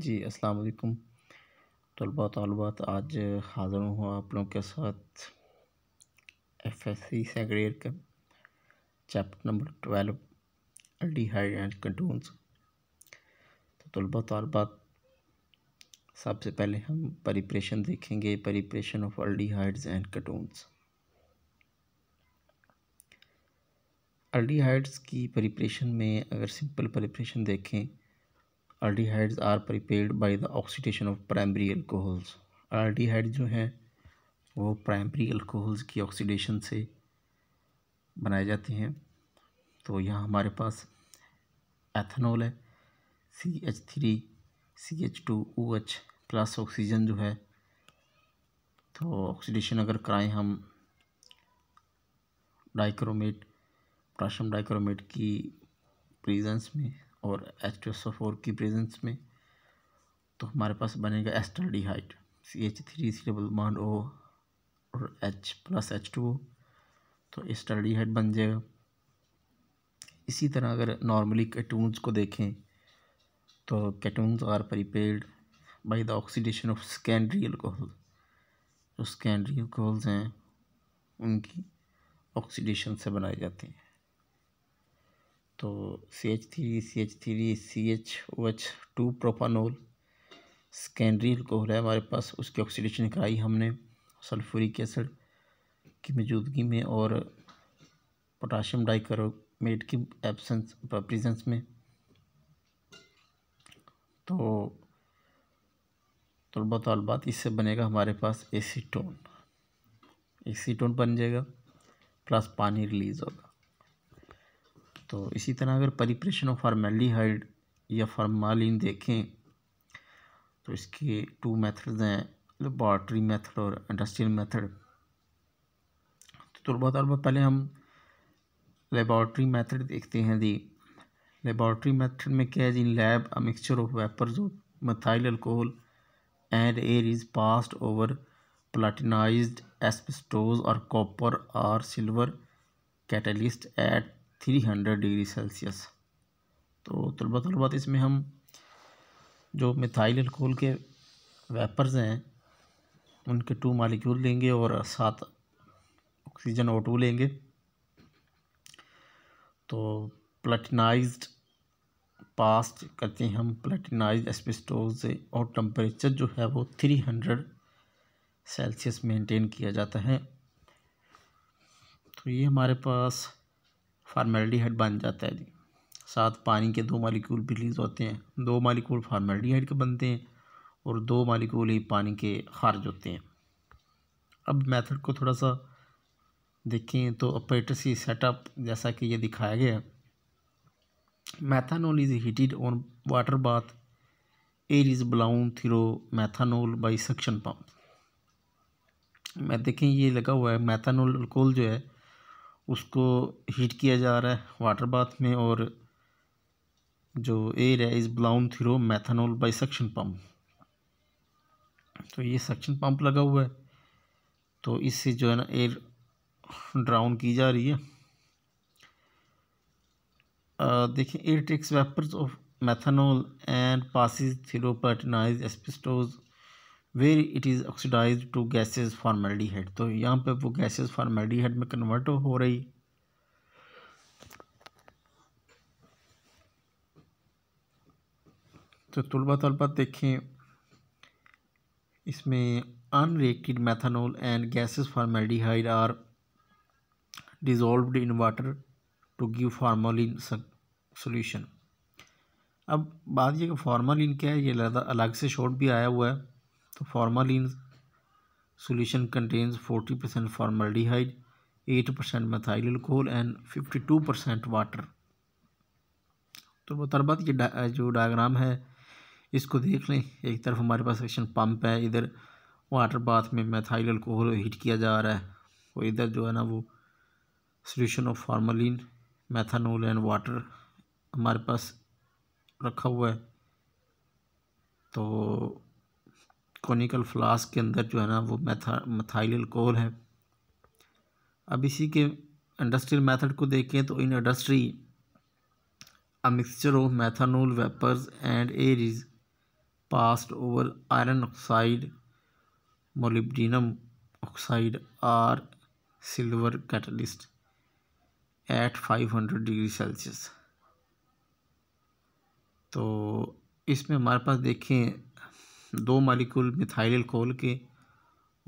जी अस्सलाम वालेकुम तलबा तलबात आज हाज़िर हूँ आप लोगों के साथ F S C second year का chapter number twelve aldehyde and ketones तो तलबा तलबात सबसे पहले हम परिप्रेशन देखेंगे preparation of aldehydes and ketones aldehydes की परिप्रेशन में अगर सिंपल परिप्रेशन देखें aldehydes are prepared by the oxidation of primary alcohols aldehyde जो हैं वो प्राइमरी अल्कोहल्स की ऑक्सीडेशन से बनाए जाते हैं तो यहाँ हमारे पास एथनॉल है C H three C H two O H plus oxygen जो है तो ऑक्सीडेशन अगर कराएं हम डाइक्रोमेट पोटाशियम डाइक्रोमेट की प्रेजेंस में और एच टू एस फोर की प्रेजेंस में तो हमारे पास बनेगा acetaldehyde C H three C double bond O और H plus H two O तो एस्टर हाइट बन जाएगा इसी तरह अगर नॉर्मली कैटून्स को देखें तो ketones are prepared by the oxidation of secondary alcohol जो स्कैंड्री अल्कोहल्स हैं उनकी ऑक्सीडेशन से बनाए जाते हैं तो C H three C H three C H O H two propanol secondary alcohol है हमारे पास उसकी ऑक्सीडेशन कराई हमने सल्फ्यूरिक एसिड की मौजूदगी में और पोटाशियम डाइकार्बोनेट की एब्सेंस प्रेजेंस में तो तलबा तलबात इससे बनेगा हमारे पास एसीटोन एसीटोन बन जाएगा प्लस पानी रिलीज़ होगा तो इसी तरह अगर परिप्रेशन ऑफ फार्मेलीहाइड या फार्मालिन देखें तो इसके टू मेथड्स हैं लेबॉर्ट्री मेथड और इंडस्ट्रियल मेथड तो तौर पर पहले हम लेबॉर्ट्री मेथड देखते हैं जी लेबॉर्ट्री मेथड में क्या है जी lab a mixture of vapours of methyl alcohol and air is passed over platinised asbestos और कॉपर और silver catalyst at three hundred degree Celsius तो तलबा तलबात इसमें हम जो मिथाइल अल्कोहल के वेपर्स हैं उनके टू मालिक्यूल लेंगे और सात ऑक्सीजन ओ टू लेंगे तो प्लेटिनाइज पास्ट करते हैं हम प्लेटिनाइज एस्पेस्टोज से और टम्परेचर जो है वो थ्री हंड्रेड सेल्सियस मेंटेन किया जाता है तो ये हमारे पास फार्मेल्डिहाइड बन जाता है जी साथ पानी के दो मालिक्यूल भी रिलीज़ होते हैं दो मालिक्यूल फार्मेल्डिहाइड के बनते हैं और दो मालिक्यूल ही पानी के खारज होते हैं अब मेथड को थोड़ा सा देखें तो अपेटसी सेटअप जैसा कि ये दिखाया गया methanol is heated on water bath air is blown through methanol by suction pump मैं देखें ये लगा हुआ है मैथानोल अल्कोहल जो है उसको हीट किया जा रहा है वाटर बाथ में और जो एयर है is blown through methanol by suction pump तो ये सक्शन पम्प लगा हुआ है तो इससे जो है ना एयर ड्राउन की जा रही है देखिए air takes vapours of methanol and passes through platinised asbestos where it is oxidised to gaseous formaldehyde तो यहाँ पे वो गैसेज फॉर्मेल्डिहाइड में कन्वर्ट हो रही तो तलबा तलबा देखें इसमें unreacted methanol and gaseous formaldehyde are dissolved in water to give formalin solution अब बात यह कि फार्मोलिन क्या है ये अलग से शॉर्ट भी आया हुआ है contains percent formaldehyde eight percent methyl alcohol and fifty two percent water तो मुतरबा ये डा, जो डायग्राम है इसको देख लें एक तरफ हमारे पास सेक्शन पंप है इधर वाटर बाथ में मेथाइल अल्कोहल हीट किया जा रहा है और इधर जो है ना वो solution of formalin methanol and water हमारे पास रखा हुआ है तो कॉनिकल फ्लास्क के अंदर जो है ना वो मैथा मथाइल अल्कोहल है अब इसी के इंडस्ट्रियल मेथड को देखें तो in industry a mixture of methanol vapours and air is passed over iron oxide molybdenum oxide or silver catalyst at five hundred degree Celsius तो इसमें हमारे पास देखें दो मालिक्यूल मिथाइल खोल के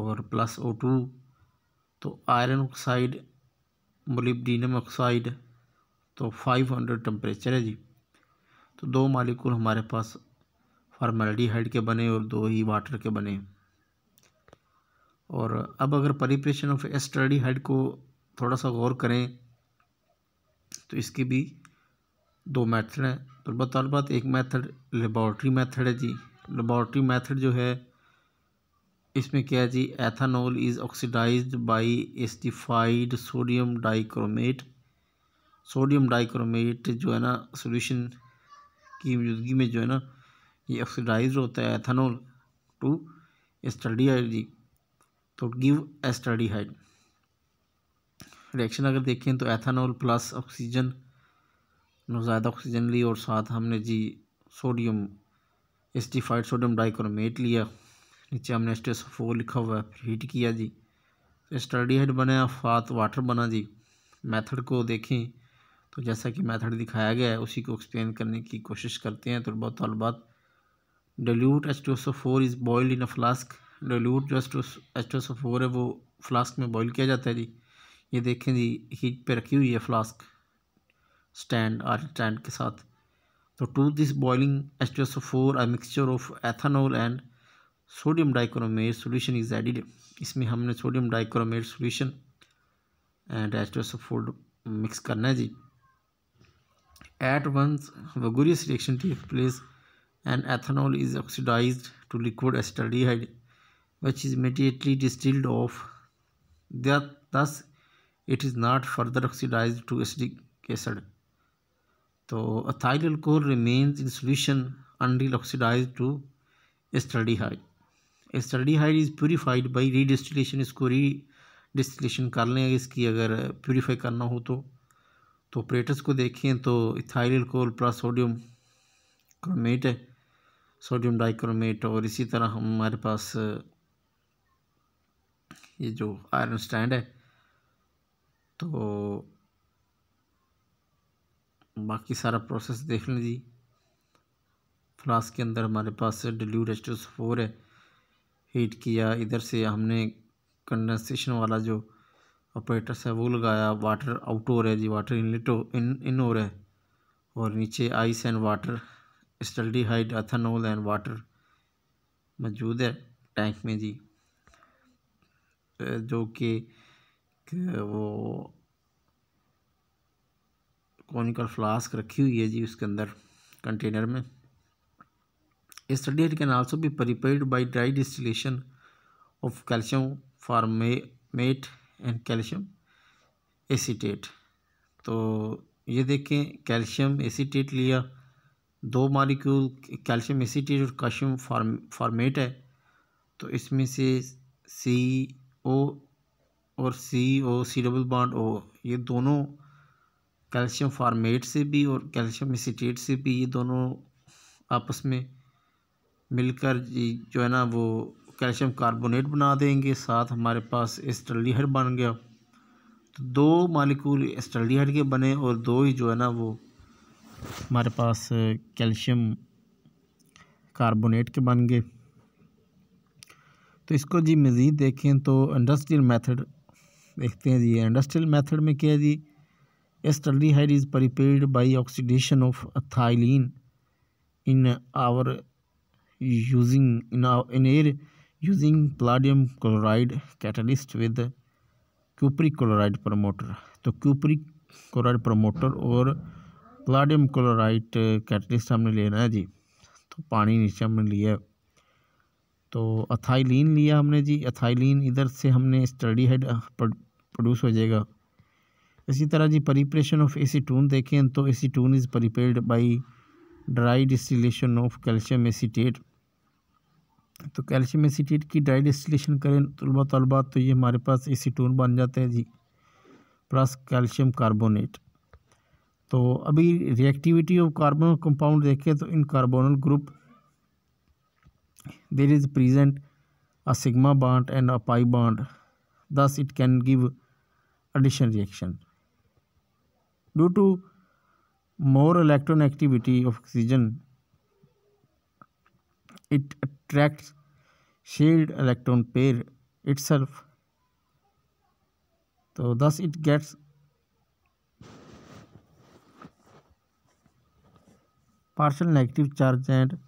और प्लस ओ टू तो आयरन ऑक्साइड मोलिब्डिनम ऑक्साइड तो फाइव हंड्रेड टम्परेचर है जी तो दो मालिक्यूल हमारे पास हाइड के बने और दो ही वाटर के बने और अब अगर परिप्रेशन ऑफ हाइड को थोड़ा सा गौर करें तो इसके भी दो मेथड हैं तो बतौर बात एक मेथड लेबॉर्ट्री मेथड है जी लेबॉरटरी मेथड जो है इसमें क्या है जी ethanol is oxidised by acidified sodium dichromate sodium dichromate जो है ना सोल्यूशन की मौजूदगी में जो है ना ये ऑक्सीडाइज होता है एथानोल टू हाइड जी तो गिव हाइड रिएक्शन अगर देखें तो एथानोल प्लस ऑक्सीजन ज़्यादा ऑक्सीजन ली और साथ हमने जी सोडियम एसटीफाइड सोडियम डाइक्रोमेट लिया नीचे हमने एस फोर लिखा हुआ है फिर हीट किया जी स्टडी हेड बनाया फात वाटर बना जी मेथड को देखें तो जैसा कि मेथड दिखाया गया है उसी को एक्सप्लेन करने की कोशिश करते हैं तलबा तो तलबात dilute H two S four is boiled in a flask dilute जो एच टू एस फोर है वो फ्लास्क में बॉयल किया जाता है जी ये देखें जी हीट पे रखी हुई है फ्लास्क स्टैंड आर स्टैंड के साथ So to this boiling H2SO4 a mixture of ethanol and sodium dichromate solution is added. इसमें हमने sodium dichromate solution and H2SO4 mix करना है जी. At once vigorous reaction takes place and ethanol is oxidized to liquid acetaldehyde which is immediately distilled off. That, thus it is not further oxidized to acetic acid. तो in solution remains oxidised to acetaldehyde to हाइड is purified by redistillation इसको redistillation कर लें इसकी अगर purify करना हो तो तो ऑपरेटर्स को देखें तो ethyl alcohol plus sodium chromate है सोडियम डाइक्रोमेट और इसी तरह हमारे पास ये जो आयरन स्टैंड है तो बाकी सारा प्रोसेस देख लें जी फ्लास्क के अंदर हमारे पास डिल्यूड एच फोर है हीट किया इधर से हमने कंडेंसेशन वाला जो ऑपरेटर्स है वो लगाया वाटर आउट हो रहा है जी वाटर इनलेट इन इन हो रहा है और नीचे ice and water acetaldehyde ethanol and water मौजूद है टैंक में जी जो कि वो कॉनिकल फ्लास्क रखी हुई है जी उसके अंदर कंटेनर में acetaldehyde can also be prepared by dry distillation of calcium formate and calcium acetate तो ये देखें कैल्शियम एसीटेट लिया दो मालिक्यूल कैल्शियम एसीटेट और कैल्शियम फार्मेट है तो इसमें से सी ओ और सी ओ सी डबल बॉन्ड ओ ये दोनों कैल्शियम फार्मेट से भी और कैल्शियम एसीटेट से भी ये दोनों आपस में मिलकर जो है ना वो कैल्शियम कार्बोनेट बना देंगे साथ हमारे पास एस्ट्रलीहर बन गया तो दो मालिकूल एस्ट्रलीहर के बने और दो ही जो है ना वो हमारे पास कैल्शियम कार्बोनेट के बन गए तो इसको जी मज़ीद देखें तो इंडस्ट्रियल मेथड देखते हैं जी इंडस्ट्रियल मेथड में क्या है जी acetaldehyde is prepared by oxidation of ethylene in our using in in air using palladium chloride catalyst with cupric chloride promoter तो क्यूपरिक क्लोराइड प्रमोटर और प्लाडियम क्लोराइड कैटलिस्ट हमने लेना है जी तो पानी नीचे हमने लिया तो अथाइलिन लिया हमने जी अथाइलिन इधर से हमने स्टडी हेड प्रोड्यूस हो जाएगा इसी तरह जी परिप्रेशन ऑफ एसीटून देखें तो acetone is prepared by dry distillation of calcium acetate तो कैल्शियम एसीटेट की ड्राई डिस्टिलेशन करें तलबा तलबा तो ये हमारे पास एसीटून बन जाते हैं जी प्लस कैल्शियम कार्बोनेट तो अभी रिएक्टिविटी ऑफ कार्बन कंपाउंड देखें तो in carbonyl group there is present a sigma bond and a pi bond thus it can give addition reaction due to more electron activity of oxygen it attracts shared electron pair itself so thus it gets partial negative charge and